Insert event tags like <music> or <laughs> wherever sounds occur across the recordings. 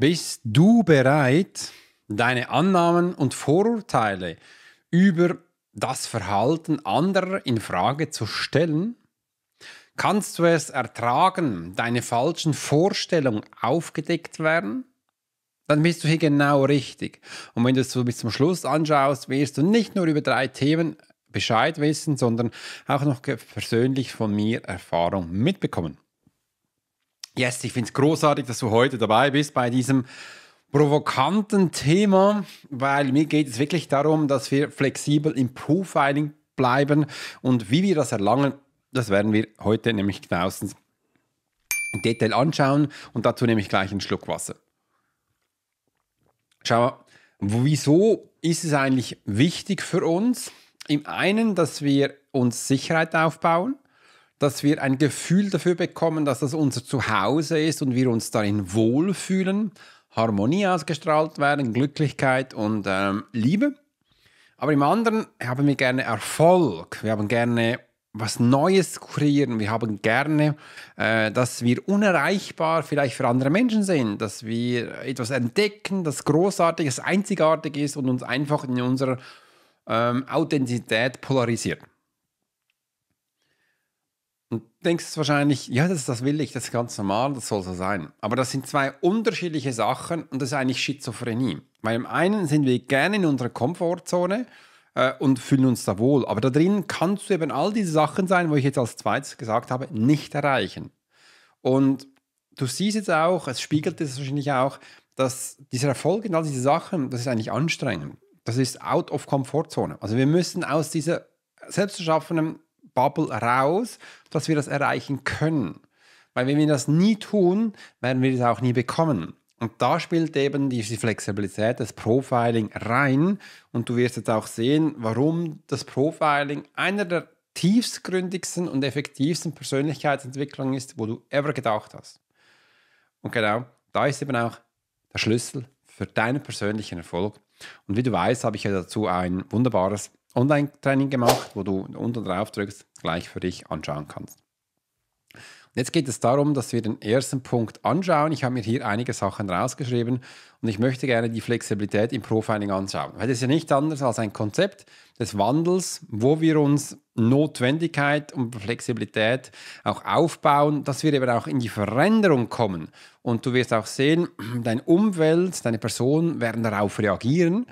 Bist du bereit, deine Annahmen und Vorurteile über das Verhalten anderer in Frage zu stellen? Kannst du es ertragen, deine falschen Vorstellungen aufgedeckt werden? Dann bist du hier genau richtig. Und wenn du es so bis zum Schluss anschaust, wirst du nicht nur über drei Themen Bescheid wissen, sondern auch noch persönlich von mir Erfahrung mitbekommen. Yes, ich finde es großartig, dass du heute dabei bist bei diesem provokanten Thema, weil mir geht es wirklich darum, dass wir flexibel im Profiling bleiben und wie wir das erlangen, das werden wir heute nämlich genauestens im Detail anschauen und dazu nehme ich gleich einen Schluck Wasser. Schau, mal, wieso ist es eigentlich wichtig für uns? Im einen, dass wir uns Sicherheit aufbauen, dass wir ein Gefühl dafür bekommen, dass das unser Zuhause ist und wir uns darin wohlfühlen, Harmonie ausgestrahlt werden, Glücklichkeit und ähm, Liebe. Aber im anderen haben wir gerne Erfolg, wir haben gerne was Neues kreieren, wir haben gerne, äh, dass wir unerreichbar vielleicht für andere Menschen sind, dass wir etwas entdecken, das großartig, das einzigartig ist und uns einfach in unserer ähm, Authentizität polarisiert. Und denkst wahrscheinlich, ja, das, das will ich, das ist ganz normal, das soll so sein. Aber das sind zwei unterschiedliche Sachen und das ist eigentlich Schizophrenie. Weil im einen sind wir gerne in unserer Komfortzone äh, und fühlen uns da wohl. Aber da drin kannst du eben all diese Sachen sein, wo ich jetzt als zweites gesagt habe, nicht erreichen. Und du siehst jetzt auch, es spiegelt es wahrscheinlich auch, dass dieser Erfolg in all diese Sachen, das ist eigentlich anstrengend. Das ist out of Komfortzone. Also wir müssen aus dieser selbst Bubble raus, dass wir das erreichen können. Weil wenn wir das nie tun, werden wir das auch nie bekommen. Und da spielt eben diese Flexibilität des Profiling rein. Und du wirst jetzt auch sehen, warum das Profiling einer der tiefgründigsten und effektivsten Persönlichkeitsentwicklungen ist, wo du ever gedacht hast. Und genau, da ist eben auch der Schlüssel für deinen persönlichen Erfolg. Und wie du weißt, habe ich ja dazu ein wunderbares Online-Training gemacht, wo du unten drauf drückst, gleich für dich anschauen kannst. Und jetzt geht es darum, dass wir den ersten Punkt anschauen. Ich habe mir hier einige Sachen rausgeschrieben und ich möchte gerne die Flexibilität im Profiling anschauen. Weil das ist ja nichts anderes als ein Konzept des Wandels, wo wir uns Notwendigkeit und Flexibilität auch aufbauen, dass wir eben auch in die Veränderung kommen. Und du wirst auch sehen, <clears throat> dein Umfeld, deine Personen werden darauf reagieren.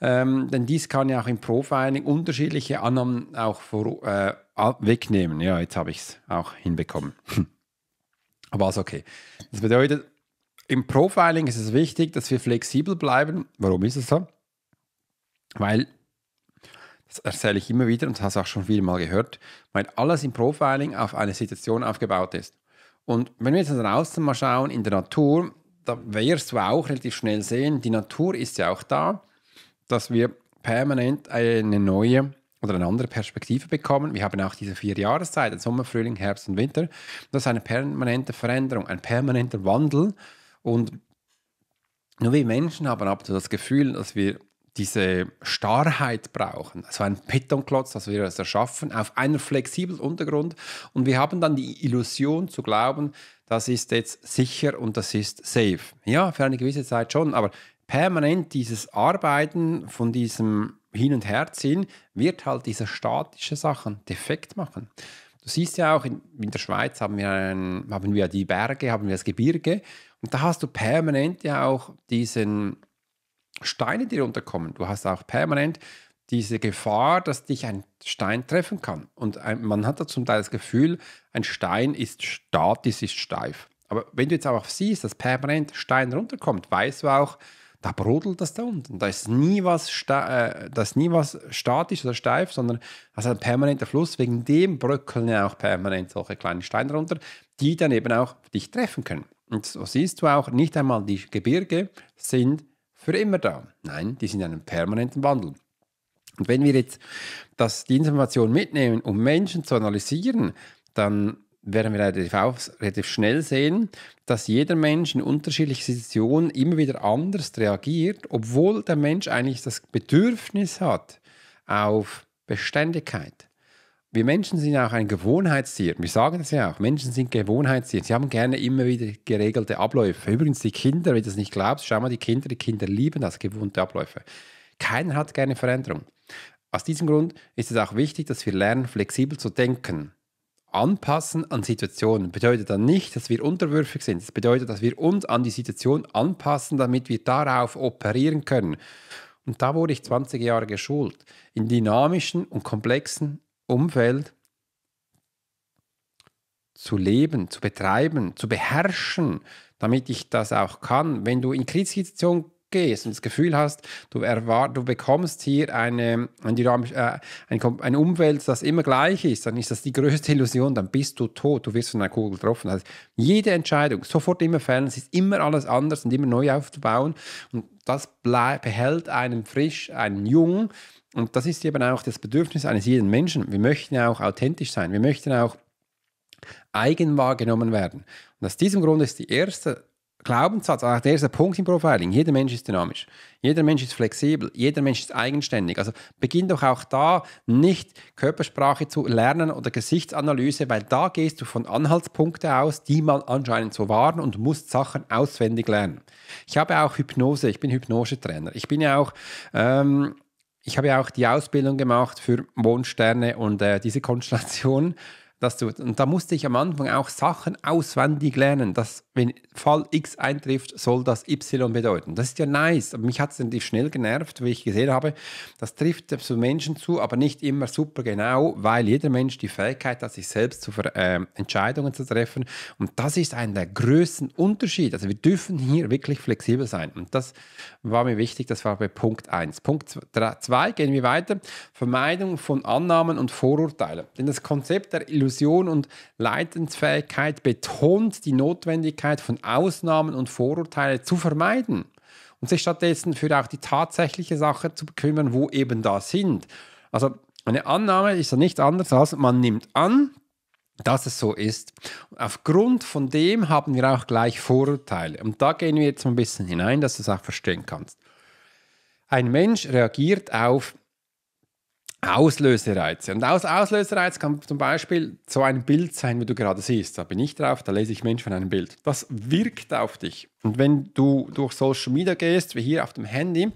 Ähm, denn dies kann ja auch im Profiling unterschiedliche Annahmen auch vor, äh, wegnehmen. Ja, jetzt habe ich es auch hinbekommen. <laughs> Aber ist okay. Das bedeutet, im Profiling ist es wichtig, dass wir flexibel bleiben. Warum ist es so? Weil, das erzähle ich immer wieder und das hast du auch schon viele Mal gehört, weil alles im Profiling auf eine Situation aufgebaut ist. Und wenn wir jetzt nach außen mal schauen, in der Natur, da wirst du auch relativ schnell sehen, die Natur ist ja auch da, dass wir permanent eine neue oder eine andere Perspektive bekommen. Wir haben auch diese vier Jahreszeiten, Sommer, Frühling, Herbst und Winter. Das ist eine permanente Veränderung, ein permanenter Wandel. Und nur wir Menschen haben ab das Gefühl, dass wir diese Starrheit brauchen, also ein Betonklotz, dass wir das erschaffen, auf einem flexiblen Untergrund. Und wir haben dann die Illusion zu glauben, das ist jetzt sicher und das ist safe. Ja, für eine gewisse Zeit schon, aber permanent dieses Arbeiten von diesem Hin- und Herziehen wird halt diese statische Sachen defekt machen. Du siehst ja auch, in, in der Schweiz haben wir, ein, haben wir die Berge, haben wir das Gebirge und da hast du permanent ja auch diesen Steine, die runterkommen. Du hast auch permanent diese Gefahr, dass dich ein Stein treffen kann. Und ein, man hat da zum Teil das Gefühl, ein Stein ist statisch, ist steif. Aber wenn du jetzt auch siehst, dass permanent Stein runterkommt, weißt du auch, da brodelt das da unten. Da ist nie was, äh, da ist nie was statisch oder steif, sondern das ist ein permanenter Fluss. Wegen dem bröckeln ja auch permanent solche kleinen Steine runter, die dann eben auch dich treffen können. Und so siehst du auch, nicht einmal die Gebirge sind für immer da. Nein, die sind in einem permanenten Wandel. Und wenn wir jetzt das, die Information mitnehmen, um Menschen zu analysieren, dann werden wir relativ, auf, relativ schnell sehen, dass jeder Mensch in unterschiedlichen Situationen immer wieder anders reagiert, obwohl der Mensch eigentlich das Bedürfnis hat auf Beständigkeit wir Menschen sind auch ein Gewohnheitstier. Wir sagen das ja auch. Menschen sind Gewohnheitstier. Sie haben gerne immer wieder geregelte Abläufe. Übrigens, die Kinder, wenn du das nicht glaubst, schau mal, die Kinder, die Kinder lieben das, gewohnte Abläufe. Keiner hat gerne Veränderung. Aus diesem Grund ist es auch wichtig, dass wir lernen, flexibel zu denken. Anpassen an Situationen bedeutet dann nicht, dass wir unterwürfig sind. Es bedeutet, dass wir uns an die Situation anpassen, damit wir darauf operieren können. Und da wurde ich 20 Jahre geschult. In dynamischen und komplexen Umfeld zu leben, zu betreiben, zu beherrschen, damit ich das auch kann. Wenn du in Krisensituationen gehst und das Gefühl hast, du, erwart, du bekommst hier eine, ein, äh, ein, ein, Umfeld, das immer gleich ist, dann ist das die größte Illusion, dann bist du tot, du wirst von einer Kugel getroffen. Das also jede Entscheidung sofort immer fällen, es ist immer alles anders und immer neu aufzubauen und das behält einen frisch, einen jung, und das ist eben auch das Bedürfnis eines jeden Menschen. Wir möchten auch authentisch sein. Wir möchten auch eigen wahrgenommen werden. Und aus diesem Grund ist der erste Glaubenssatz, auch der erste Punkt im Profiling, jeder Mensch ist dynamisch, jeder Mensch ist flexibel, jeder Mensch ist eigenständig. Also beginn doch auch da nicht Körpersprache zu lernen oder Gesichtsanalyse, weil da gehst du von Anhaltspunkten aus, die man anscheinend so waren und musst Sachen auswendig lernen. Ich habe auch Hypnose, ich bin Hypnose-Trainer. Ich bin ja auch ähm, ich habe ja auch die Ausbildung gemacht für Mondsterne und äh, diese Konstellation dass du, und da musste ich am Anfang auch Sachen auswendig lernen, dass wenn Fall X eintrifft, soll das Y bedeuten. Das ist ja nice, aber mich hat es natürlich schnell genervt, wie ich gesehen habe, das trifft zu Menschen zu, aber nicht immer super genau, weil jeder Mensch die Fähigkeit hat, sich selbst zu äh, Entscheidungen zu treffen und das ist einer der größten Unterschiede. Also wir dürfen hier wirklich flexibel sein und das war mir wichtig, das war bei Punkt 1. Punkt 2 gehen wir weiter, Vermeidung von Annahmen und Vorurteilen. Denn das Konzept der Illusion Inklusion und Leidensfähigkeit betont die Notwendigkeit von Ausnahmen und Vorurteile zu vermeiden und sich stattdessen für auch die tatsächliche Sache zu kümmern, wo eben da sind. Also eine Annahme ist ja nichts anderes als man nimmt an, dass es so ist. aufgrund von dem haben wir auch gleich Vorurteile. Und da gehen wir jetzt mal ein bisschen hinein, dass du es auch verstehen kannst. Ein Mensch reagiert auf Auslösereize. Und aus Auslösereiz kann zum Beispiel so ein Bild sein, wie du gerade siehst. Da bin ich drauf, da lese ich Mensch von einem Bild. Das wirkt auf dich. Und wenn du durch Social Media gehst, wie hier auf dem Handy,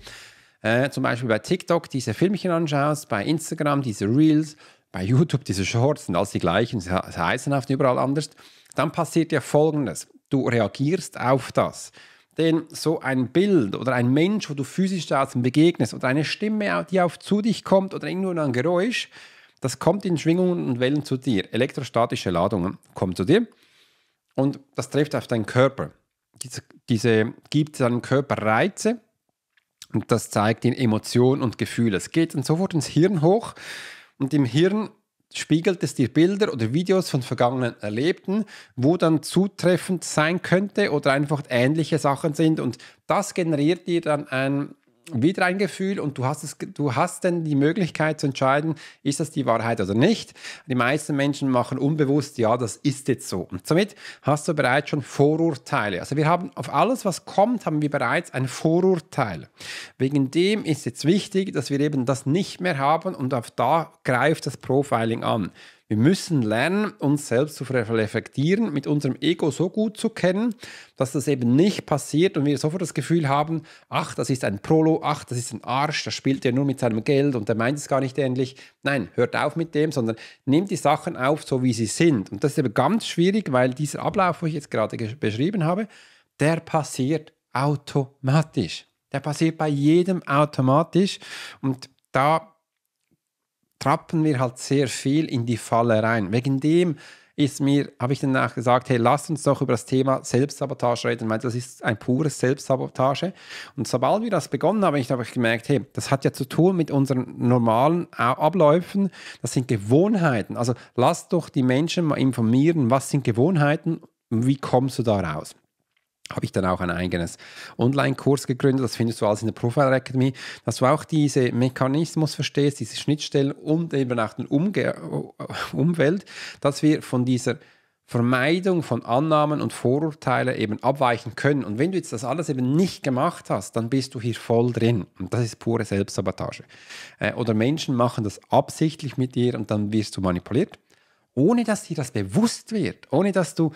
äh, zum Beispiel bei TikTok diese Filmchen anschaust, bei Instagram diese Reels, bei YouTube diese Shorts, und all die gleichen, sie heißen oft überall anders, dann passiert ja Folgendes. Du reagierst auf das denn so ein Bild oder ein Mensch, wo du physisch da begegnest oder eine Stimme, die auf zu dich kommt oder irgendwo ein Geräusch, das kommt in Schwingungen und Wellen zu dir. Elektrostatische Ladungen kommen zu dir und das trifft auf deinen Körper. Diese, diese gibt deinem Körper Reize und das zeigt in Emotionen und Gefühle. Es geht dann sofort ins Hirn hoch und im Hirn spiegelt es dir Bilder oder Videos von vergangenen Erlebten, wo dann zutreffend sein könnte oder einfach ähnliche Sachen sind. Und das generiert dir dann ein wieder ein Gefühl und du hast, es, du hast dann die Möglichkeit zu entscheiden, ist das die Wahrheit oder nicht. Die meisten Menschen machen unbewusst, ja, das ist jetzt so. Und somit hast du bereits schon Vorurteile. Also wir haben auf alles, was kommt, haben wir bereits ein Vorurteil. Wegen dem ist jetzt wichtig, dass wir eben das nicht mehr haben und auf da greift das Profiling an. Wir müssen lernen, uns selbst zu reflektieren, mit unserem Ego so gut zu kennen, dass das eben nicht passiert und wir sofort das Gefühl haben, ach, das ist ein Prolo, ach, das ist ein Arsch, das spielt er nur mit seinem Geld und der meint es gar nicht ähnlich. Nein, hört auf mit dem, sondern nimmt die Sachen auf, so wie sie sind. Und das ist eben ganz schwierig, weil dieser Ablauf, wo ich jetzt gerade beschrieben habe, der passiert automatisch. Der passiert bei jedem automatisch und da trappen wir halt sehr viel in die Falle rein. Wegen dem ist mir, habe ich danach gesagt, hey, lasst uns doch über das Thema Selbstsabotage reden, weil das ist ein pures Selbstsabotage. Und sobald wir das begonnen haben, ich habe ich gemerkt, hey, das hat ja zu tun mit unseren normalen Abläufen, das sind Gewohnheiten. Also lasst doch die Menschen mal informieren, was sind Gewohnheiten, wie kommst du da raus? habe ich dann auch ein eigenes Online-Kurs gegründet. Das findest du alles in der Profile Academy, dass du auch diese Mechanismus verstehst, diese Schnittstellen und eben auch den Umge äh, Umwelt, dass wir von dieser Vermeidung von Annahmen und Vorurteilen eben abweichen können. Und wenn du jetzt das alles eben nicht gemacht hast, dann bist du hier voll drin. Und das ist pure Selbstsabotage. Äh, oder Menschen machen das absichtlich mit dir und dann wirst du manipuliert, ohne dass dir das bewusst wird, ohne dass du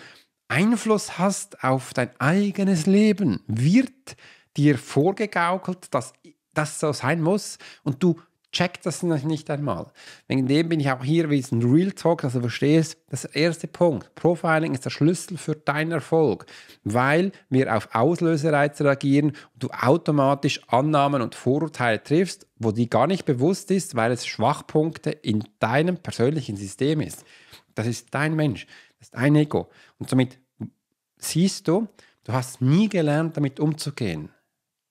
Einfluss hast auf dein eigenes Leben, wird dir vorgegaukelt, dass das so sein muss und du checkst das nicht einmal. Wegen dem bin ich auch hier wie ein Real Talk, dass also du verstehst, das ist der erste Punkt. Profiling ist der Schlüssel für deinen Erfolg, weil wir auf Auslösereize reagieren und du automatisch Annahmen und Vorurteile triffst, wo die gar nicht bewusst ist, weil es Schwachpunkte in deinem persönlichen System ist. Das ist dein Mensch, das ist dein Ego. Und somit siehst du, du hast nie gelernt, damit umzugehen.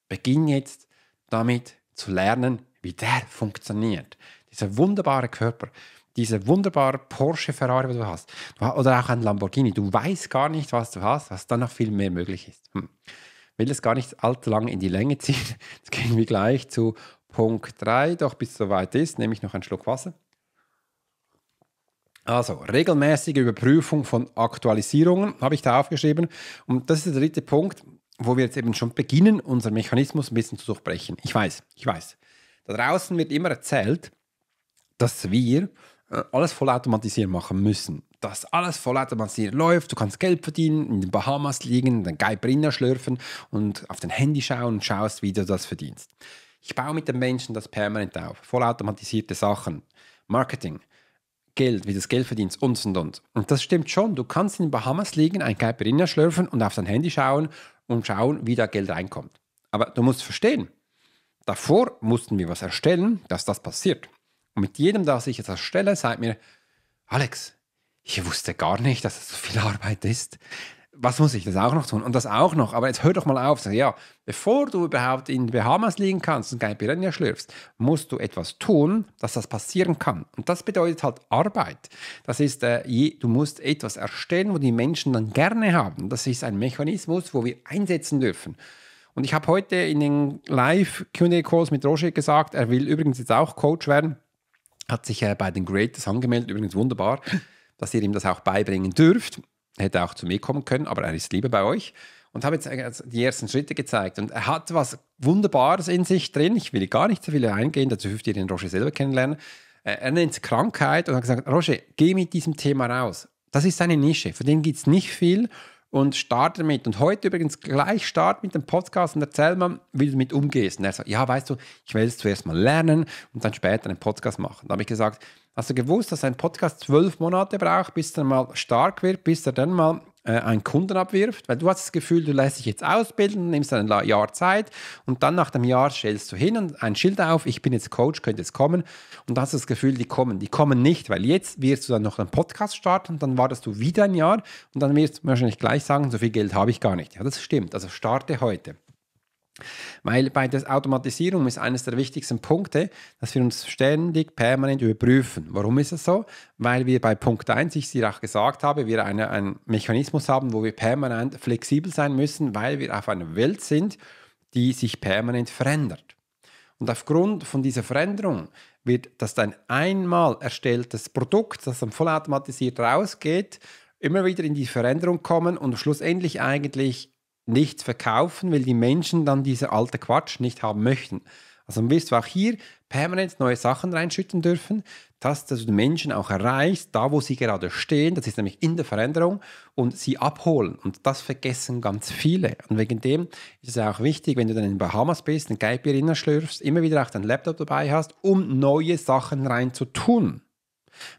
Beginn jetzt damit zu lernen, wie der funktioniert. Dieser wunderbare Körper, dieser wunderbare Porsche Ferrari, was du hast, oder auch ein Lamborghini. Du weißt gar nicht, was du hast, was dann noch viel mehr möglich ist. Hm. Ich will es gar nicht allzu lang in die Länge ziehen. <laughs> Jetzt gehen wir gleich zu Punkt 3, doch bis es soweit ist, nehme ich noch einen Schluck Wasser. Also, regelmäßige Überprüfung von Aktualisierungen habe ich da aufgeschrieben. Und das ist der dritte Punkt, wo wir jetzt eben schon beginnen, unseren Mechanismus ein bisschen zu durchbrechen. Ich weiß, ich weiß. Da draußen wird immer erzählt, dass wir äh, alles vollautomatisieren machen müssen. Dass alles vollautomatisiert läuft, du kannst Geld verdienen, in den Bahamas liegen, den Guy Brinner schlürfen und auf dein Handy schauen und schaust, wie du das verdienst. Ich baue mit den Menschen das permanent auf. Vollautomatisierte Sachen. Marketing Geld, wie du das Geld verdienst und und und. Und das stimmt schon. Du kannst in den Bahamas liegen, ein Caipirinha schlürfen und auf dein Handy schauen und schauen, wie da Geld reinkommt. Aber du musst verstehen, davor mussten wir was erstellen, dass das passiert. Und mit jedem, das ich jetzt erstelle, sagt mir, Alex, ich wusste gar nicht, dass es so viel Arbeit ist was muss ich das auch noch tun? Und das auch noch. Aber jetzt hör doch mal auf. Ja, bevor du überhaupt in den Bahamas liegen kannst und kein Piranha schlürfst, musst du etwas tun, dass das passieren kann. Und das bedeutet halt Arbeit. Das ist, äh, du musst etwas erstellen, wo die Menschen dann gerne haben. Das ist ein Mechanismus, wo wir einsetzen dürfen. Und ich habe heute in den Live-QA-Calls mit Roger gesagt, er will übrigens jetzt auch Coach werden. Hat sich äh, bei den Greatest angemeldet, übrigens wunderbar, dass ihr ihm das auch beibringen dürft hätte auch zu mir kommen können, aber er ist lieber bei euch und habe jetzt die ersten Schritte gezeigt. Und er hat was Wunderbares in sich drin. Ich will gar nicht so viel eingehen, dazu hilft ihr den Roger selber kennenlernen. Äh, er nennt es Krankheit und hat gesagt, Roger, geh mit diesem Thema raus. Das ist seine Nische, von dem gibt es nicht viel und starte damit. Und heute übrigens gleich start mit dem Podcast und erzähl mal, wie du damit umgehst. Und er sagt, ja, weißt du, ich will es zuerst mal lernen und dann später einen Podcast machen. Da habe ich gesagt, hast du gewusst, dass ein Podcast zwölf Monate braucht, bis er mal stark wird, bis er dann mal äh, einen Kunden abwirft, weil du hast das Gefühl, du lässt dich jetzt ausbilden, nimmst ein Jahr Zeit und dann nach dem Jahr stellst du hin und ein Schild auf, ich bin jetzt Coach, könnte jetzt kommen und dann hast du das Gefühl, die kommen. Die kommen nicht, weil jetzt wirst du dann noch einen Podcast starten, dann wartest du wieder ein Jahr und dann wirst du wahrscheinlich gleich sagen, so viel Geld habe ich gar nicht. Ja, das stimmt, also starte heute. Weil bei der Automatisierung ist eines der wichtigsten Punkte, dass wir uns ständig permanent überprüfen. Warum ist das so? Weil wir bei Punkt 1, ich es dir auch gesagt habe, wir eine, einen Mechanismus haben, wo wir permanent flexibel sein müssen, weil wir auf einer Welt sind, die sich permanent verändert. Und aufgrund von dieser Veränderung wird das dann einmal erstelltes Produkt, das dann vollautomatisiert rausgeht, immer wieder in die Veränderung kommen und schlussendlich eigentlich nichts verkaufen, weil die Menschen dann diese alte Quatsch nicht haben möchten. Also wirst du auch hier permanent neue Sachen reinschütten dürfen, dass, du die Menschen auch erreichst, da wo sie gerade stehen, das ist nämlich in der Veränderung, und sie abholen. Und das vergessen ganz viele. Und wegen dem ist es auch wichtig, wenn du dann in den Bahamas bist, ein Geibier inner schlürfst, immer wieder auch deinen Laptop dabei hast, um neue Sachen rein zu tun.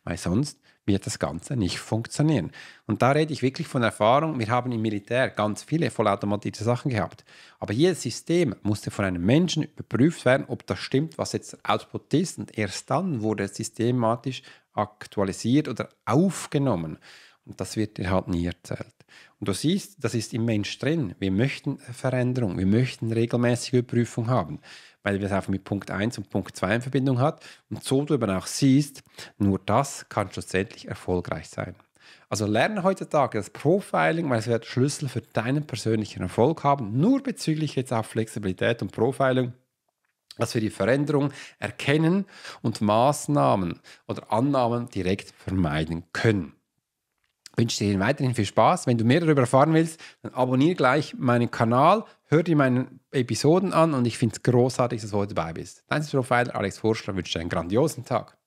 Weil sonst wird das Ganze nicht funktionieren. Und da rede ich wirklich von Erfahrung. Wir haben im Militär ganz viele vollautomatisierte Sachen gehabt. Aber jedes System musste von einem Menschen überprüft werden, ob das stimmt, was jetzt der Output ist. Und erst dann wurde es systematisch aktualisiert oder aufgenommen. Und das wird dir halt nie erzählt. Und du siehst, das ist im Mensch drin. Wir möchten Veränderung, wir möchten regelmäßige Überprüfung haben weil wir es auch mit Punkt 1 und Punkt 2 in Verbindung hat. Und so du eben auch siehst, nur das kann schlussendlich erfolgreich sein. Also lerne heutzutage das Profiling, weil es wird Schlüssel für deinen persönlichen Erfolg haben, nur bezüglich jetzt auch Flexibilität und Profiling dass wir die Veränderung erkennen und Maßnahmen oder Annahmen direkt vermeiden können wünsche dir weiterhin viel Spaß. Wenn du mehr darüber erfahren willst, dann abonniere gleich meinen Kanal, hör dir meine Episoden an und ich finde es großartig, dass du heute dabei bist. Dein Profiler Alex Vorschler wünscht dir einen grandiosen Tag.